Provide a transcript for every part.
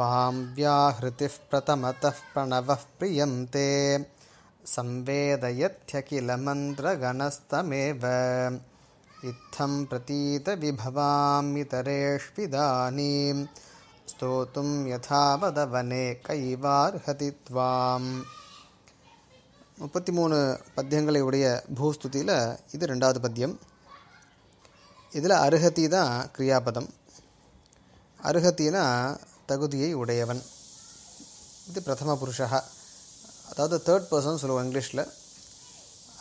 त्वां व्याहृतिः प्रथमतः प्रणवः प्रियन्ते संवेदयत्यखिलमन्त्रगणस्तमेव इत्थं प्रतीतविभवामितरेष्विदानीं स्तोतुं यथावदवने कैवार्हति त्वाम् முப்பத்தி மூணு பத்தியங்களை உடைய பூஸ்துதியில் இது ரெண்டாவது பத்தியம் இதில் அருகதி தான் கிரியாபதம் அருகத்தினா தகுதியை உடையவன் இது பிரதம புருஷா அதாவது தேர்ட் பர்சன் சொல்லுவோம் இங்கிலீஷில்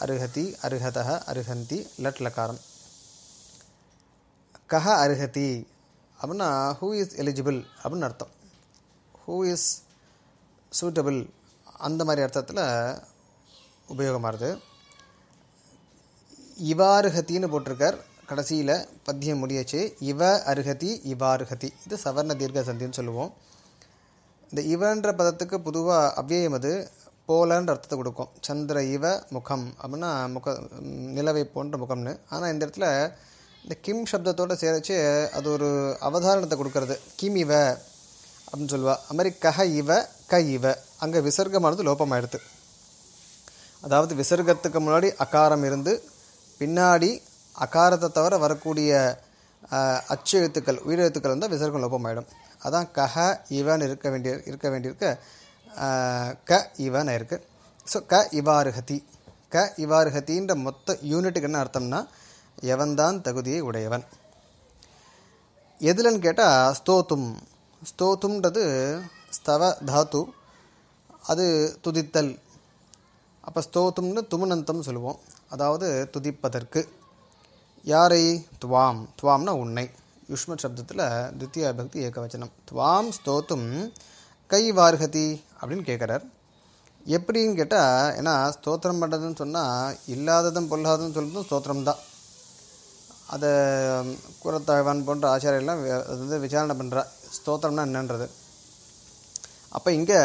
அருகதி அருகத அருகந்தி லட் லக்காரம் கஹ அருகதி அப்படின்னா ஹூ இஸ் எலிஜிபிள் அப்படின்னு அர்த்தம் ஹூ இஸ் சூட்டபிள் அந்த மாதிரி அர்த்தத்தில் உபயோகமாகுது இவாருகத்தின்னு போட்டிருக்கார் கடைசியில் பத்தியம் முடியாச்சு இவ அருகதி இவாருகதி இது சவர்ண தீர்க்க சந்தின்னு சொல்லுவோம் இந்த இவன்ற பதத்துக்கு பொதுவாக அவ்வியம் அது போலன்ற அர்த்தத்தை கொடுக்கும் சந்திர இவ முகம் அப்படின்னா முக நிலவை போன்ற முகம்னு ஆனால் இந்த இடத்துல இந்த கிம் சப்தத்தோடு சேரச்சு அது ஒரு அவதாரணத்தை கொடுக்கறது கிம் இவ அப்படின்னு சொல்லுவா அது மாதிரி கஹ இவ க இவ அங்கே விசர்க்கமானது லோபமாயிடுது அதாவது விசர்க்கத்துக்கு முன்னாடி அகாரம் இருந்து பின்னாடி அகாரத்தை தவிர வரக்கூடிய அச்சு எழுத்துக்கள் உயிரெழுத்துக்கள் வந்து விசர்க்கம் லோபமாயிடும் அதான் கஹ இவன் இருக்க வேண்டிய இருக்க வேண்டியிருக்க க இவன் இருக்கு ஸோ க இவாருகதி க இவாருகத்தின்ற மொத்த யூனிட்டுக்கு என்ன அர்த்தம்னா எவன்தான் தகுதியை உடையவன் எதுலன்னு கேட்டால் ஸ்தோத்தும் ஸ்தோத்தும்ன்றது ஸ்தவ தாத்து அது துதித்தல் அப்போ ஸ்தோத்தும்னு துமுனந்தம் சொல்லுவோம் அதாவது துதிப்பதற்கு யாரை துவாம் துவாம்னா உன்னை யுஷ்மத் சப்தத்தில் தித்திய பக்தி ஏகவச்சனம் துவாம் ஸ்தோத்தும் கை வார்கதி அப்படின்னு கேட்குறார் எப்படின்னு கேட்டால் ஏன்னா ஸ்தோத்திரம் பண்ணுறதுன்னு சொன்னால் இல்லாததும் பொல்லாததும் சொல்கிறதும் ஸ்தோத்திரம் தான் அதை குரத்தாழ்வான் போன்ற ஆச்சாரியெல்லாம் அது வந்து விசாரணை பண்ணுறா ஸ்தோத்திரம்னா என்னன்றது அப்போ இங்கே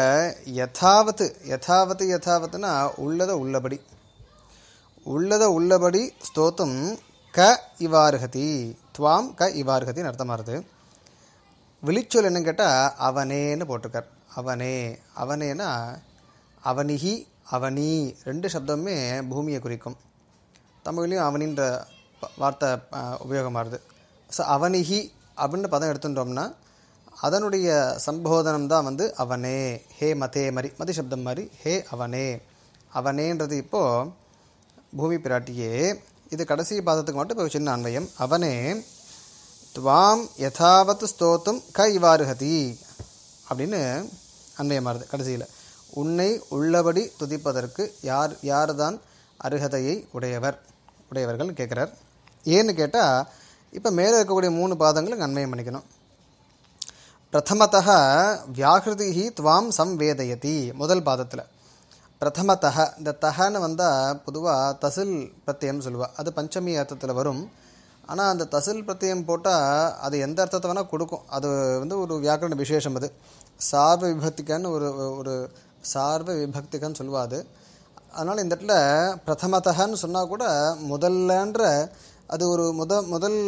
யதாவது யதாவது யഥാவத்துனா உள்ளதை உள்ளபடி உள்ளதை உள்ளபடி ஸ்தோத்தம் க இவார்ஹதி துவாம் க இவார்ஹதின்னு அர்த்தமாக இருது விழிச்சொல் என்னன்னு கேட்டால் அவனேன்னு போட்டிருக்கார் அவனே அவனேனா அவனிகி அவனி ரெண்டு சப்தமுமே பூமியை குறிக்கும் தமிழ்லேயும் அவனின்ற வார்த்தை உபயோகமாகுது ஸோ அவனிகி அப்படின்னு பதம் எடுத்துட்டோம்னா அதனுடைய சம்போதனம் தான் வந்து அவனே ஹே மதே மாதிரி மதி சப்தம் மாதிரி ஹே அவனே அவனேன்றது இப்போது பூமி பிராட்டியே இது கடைசி பாதத்துக்கு மட்டும் இப்போ சின்ன அன்வயம் அவனே துவாம் யதாவத் ஸ்தோத்தும் க இவாருகதி அப்படின்னு அன்வயமாறுது கடைசியில் உன்னை உள்ளபடி துதிப்பதற்கு யார் யார் தான் அருகதையை உடையவர் உடையவர்கள் கேட்குறார் ஏன்னு கேட்டால் இப்போ மேலே இருக்கக்கூடிய மூணு பாதங்களும் அன்மயம் பண்ணிக்கணும் பிரதமத்தக வியாகிருதி துவாம் சம்வேதயதி முதல் பாதத்தில் பிரதம பிரதமத்தக இந்த தகன்னு வந்தால் பொதுவாக தசில் பிரத்தியம்னு சொல்லுவாள் அது பஞ்சமி அர்த்தத்தில் வரும் ஆனால் அந்த தசில் பிரத்தியம் போட்டால் அது எந்த அர்த்தத்தை வேணால் கொடுக்கும் அது வந்து ஒரு வியாக்கரண விசேஷம் அது சார்வ விபக்திகன்னு ஒரு ஒரு சார்வ விபக்திக்கான்னு சொல்லுவா அது அதனால் இந்த இடத்துல பிரதமத்தகன்னு சொன்னால் கூட முதல்லன்ற அது ஒரு முத முதல்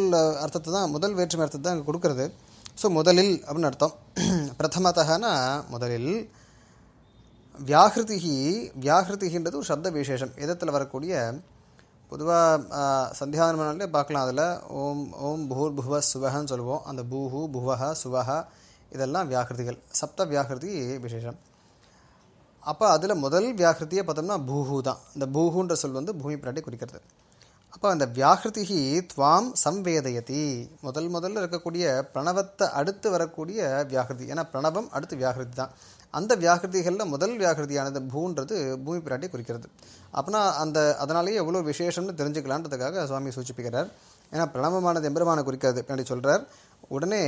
அர்த்தத்தை தான் முதல் வேற்றுமை அர்த்தத்தை தான் கொடுக்குறது ஸோ முதலில் அப்படின்னு அர்த்தம் பிரதமத்தகனா முதலில் வியாகிருதிகி வியாகிருதிகின்றது ஒரு சப்த விசேஷம் எதத்தில் வரக்கூடிய பொதுவாக சந்தியானமனாலே பார்க்கலாம் அதில் ஓம் ஓம் பூர் புவ சுவகன்னு சொல்லுவோம் அந்த பூஹு புவஹ சுவஹ இதெல்லாம் வியாகிருதிகள் சப்த வியாகிருதி விசேஷம் அப்போ அதில் முதல் வியாகிருத்தியை பார்த்தோம்னா பூஹு தான் இந்த பூஹுன்ற சொல் வந்து பூமி பிராட்டி குறிக்கிறது அப்போ அந்த வியாகிருதிகி துவாம் சம்வேதயதி முதல் முதல்ல இருக்கக்கூடிய பிரணவத்தை அடுத்து வரக்கூடிய வியாகிருதி ஏன்னா பிரணவம் அடுத்து வியாகிருதி தான் அந்த வியாகிருதிகளில் முதல் வியாகிருதியானது பூன்றது பூமி பிராட்டி குறிக்கிறது அப்படின்னா அந்த அதனாலேயே எவ்வளோ விசேஷம்னு தெரிஞ்சுக்கலான்றதுக்காக சுவாமி சூச்சிப்பிக்கிறார் ஏன்னா பிரணவமானது எம்பெருமான குறிக்கிறது பின்னாடி சொல்கிறார் உடனே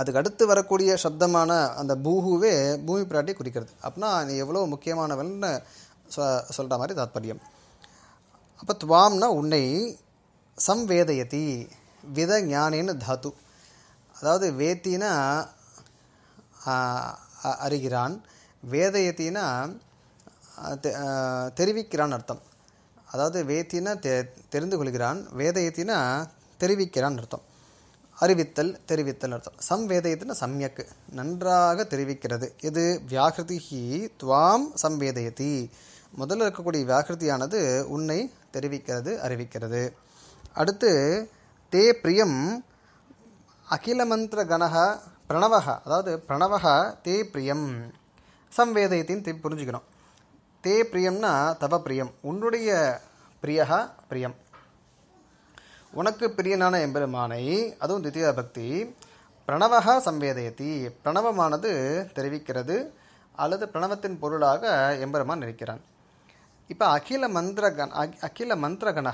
அதுக்கு அடுத்து வரக்கூடிய சப்தமான அந்த பூஹுவே பூமி பிராட்டி குறிக்கிறது அப்படின்னா நீ எவ்வளோ முக்கியமானவன்னு சொல்கிற மாதிரி தாத்பரியம் அப்போ துவாம்னா உன்னை சம்வேதயதி வித ஞானேன்னு தாத்து அதாவது வேத்தினா அறிகிறான் வேதயத்தினா தெரிவிக்கிறான் அர்த்தம் அதாவது வேத்தினா தெ தெரிந்து கொள்கிறான் வேதயத்தினா தெரிவிக்கிறான் அர்த்தம் அறிவித்தல் தெரிவித்தல் அர்த்தம் வேதயத்தின் சம்யக்கு நன்றாக தெரிவிக்கிறது இது வியாகிருதிஹி துவாம் சம்வேதயத்தி முதல்ல இருக்கக்கூடிய வியாகிருதியானது உன்னை தெரிவிக்கிறது அறிவிக்கிறது அடுத்து தே பிரியம் அகிலமந்திர கணக பிரணவக அதாவது பிரணவக தே பிரியம் சம்வேதயத்தின் தே புரிஞ்சுக்கணும் தே பிரியம்னா தவ பிரியம் உன்னுடைய பிரியகா பிரியம் உனக்கு பிரியனான எம்பெருமானை அதுவும் தித்திய பக்தி பிரணவக சம்வேதயத்தி பிரணவமானது தெரிவிக்கிறது அல்லது பிரணவத்தின் பொருளாக எம்பெருமான் நினைக்கிறான் இப்போ அகில மந்திர கண அகில மந்திர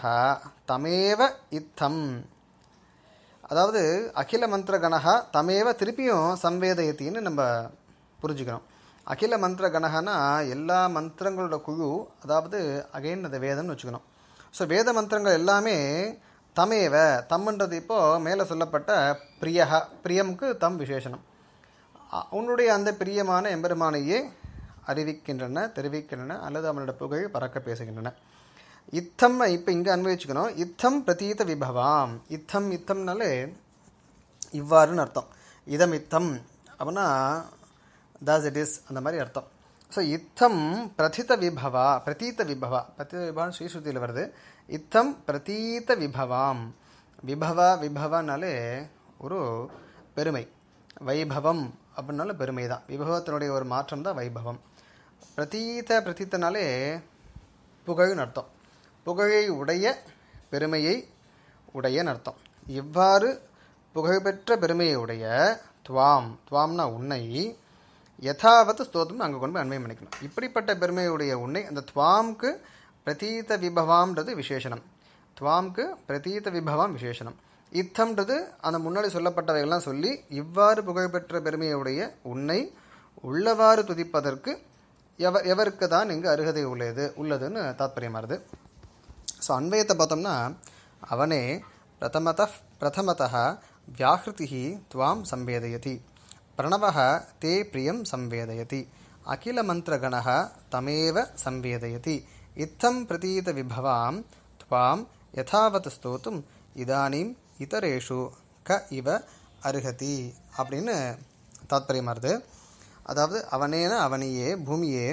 தமேவ இத்தம் அதாவது அகில மந்திர கணகா தமேவ திருப்பியும் சம்வேதயத்தின்னு நம்ம புரிஞ்சுக்கிறோம் அகில மந்திர கணகனா எல்லா மந்திரங்களோட குழு அதாவது அகைன் அந்த வேதம்னு வச்சுக்கணும் ஸோ வேத மந்திரங்கள் எல்லாமே தமேவ தம்ன்றது இப்போது மேலே சொல்லப்பட்ட பிரியகா பிரியமுக்கு தம் விசேஷனம் உன்னுடைய அந்த பிரியமான எம்பெருமானையே அறிவிக்கின்றன தெரிவிக்கின்றன அல்லது அவனோட புகழ் பறக்க பேசுகின்றன இத்தம் இப்போ இங்கே அனுபவிச்சுக்கணும் இத்தம் பிரதீத விபவாம் இத்தம் இத்தம்னாலே இவ்வாறுன்னு அர்த்தம் இதம் இத்தம் அப்படின்னா தாஸ் இட் இஸ் அந்த மாதிரி அர்த்தம் ஸோ இத்தம் பிரதித விபவா பிரதீத விபவா பிரதீத விபவம் ஸ்ரீஸ்ருதியில் வருது இத்தம் பிரதீத விபவாம் விபவா விபவானாலே ஒரு பெருமை வைபவம் அப்படின்னாலும் பெருமை தான் விபவத்தினுடைய ஒரு மாற்றம் தான் வைபவம் பிரதீத பிரதீத்தனாலே புகழ்னு அர்த்தம் புகழை உடைய பெருமையை உடைய அர்த்தம் இவ்வாறு புகழ்பெற்ற பெருமையை உடைய துவாம் துவாம்னா உன்னை யഥാவத் ஸ்தோத்திரம் அங்கே கொண்டு போய் அண்மையம் மணிக்கணும் இப்படிப்பட்ட பெருமையுடைய உன்னை அந்த துவாம்க்கு பிரதீத விபவாம்ன்றது விசேஷனம் துவாம்க்கு பிரதீத விபவாம் விசேஷனம் இத்தம்ன்றது அந்த முன்னாடி சொல்லப்பட்டவைகள்லாம் சொல்லி இவ்வாறு புகழ்பெற்ற பெருமையுடைய உன்னை உள்ளவாறு துதிப்பதற்கு எவ எவருக்கு தான் இங்கு அருகதை உள்ளது உள்ளதுன்னு தாத்பரியமாகுது ஸோ அன்வயத்தை பார்த்தோம்னா அவனே பிரதமத பிரதமத வியாஹிருதி துவாம் சம்வேதயதி பிரணவ தே பிரியம் சம்வேதயதி அகிலமந்திரகண தமேவ சம்வேதயதி இத்தம் பிரதீத விபவாம் துவாம் யதாவத் ஸ்தோத்தும் இதானீம் இதரேஷு க இவ அருகதி அப்படின்னு தாத்பரியமாக இருது அதாவது அவனேன அவனையே பூமியே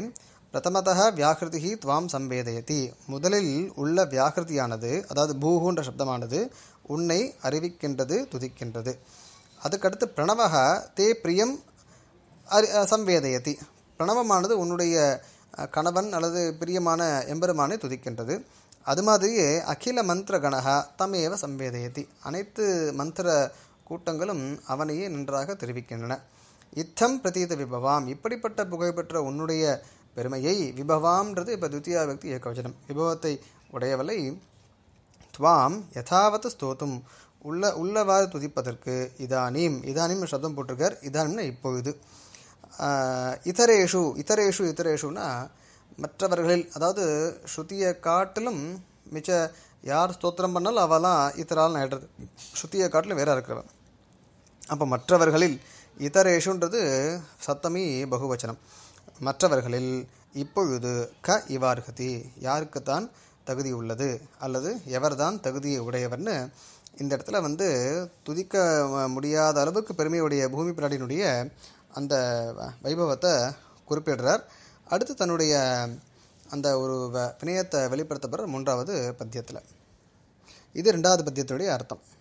பிரதமதா வியாகிருதி துவாம் சம்பேதயதி முதலில் உள்ள வியாகிருதியானது அதாவது பூகுன்ற சப்தமானது உன்னை அறிவிக்கின்றது துதிக்கின்றது அதுக்கடுத்து பிரணவக தே பிரியம் அறி சம்பேதயதி பிரணவமானது உன்னுடைய கணவன் அல்லது பிரியமான எம்பெருமானை துதிக்கின்றது அது மாதிரியே அகில மந்திர கணகா தமேவ சம்பேதயதி அனைத்து மந்திர கூட்டங்களும் அவனையே நன்றாக தெரிவிக்கின்றன இத்தம் பிரதீத விபவாம் இப்படிப்பட்ட புகழ்பெற்ற உன்னுடைய பெருமையை விபவாம்ன்றது இப்போ துத்தியா பக்தி ஏகவச்சனம் விபவத்தை உடையவளை துவாம் யதாவத் ஸ்தோத்தும் உள்ள உள்ளவாறு துதிப்பதற்கு இதானீம் இதானீம் சப்தம் போட்டிருக்கார் இதானும்னா இப்பொழுது இதரேஷு இதரேஷு இதரேஷுனா மற்றவர்களில் அதாவது ஸ்ருதியை காட்டிலும் மிச்ச யார் ஸ்தோத்திரம் பண்ணாலும் அவெல்லாம் இத்தரால் நேடுறது ஸ்ருதியை காட்டிலும் வேற இருக்கிறவன் அப்போ மற்றவர்களில் இதரேஷுன்றது சத்தமி பகுவச்சனம் மற்றவர்களில் இப்பொழுது க யாருக்கு தான் தகுதி உள்ளது அல்லது எவர்தான் தகுதியை உடையவர்னு இந்த இடத்துல வந்து துதிக்க முடியாத அளவுக்கு பெருமையுடைய பூமி பிராடினுடைய அந்த வைபவத்தை குறிப்பிடுறார் அடுத்து தன்னுடைய அந்த ஒரு வினயத்தை வெளிப்படுத்தப்படுற மூன்றாவது பத்தியத்தில் இது ரெண்டாவது பத்தியத்துடைய அர்த்தம்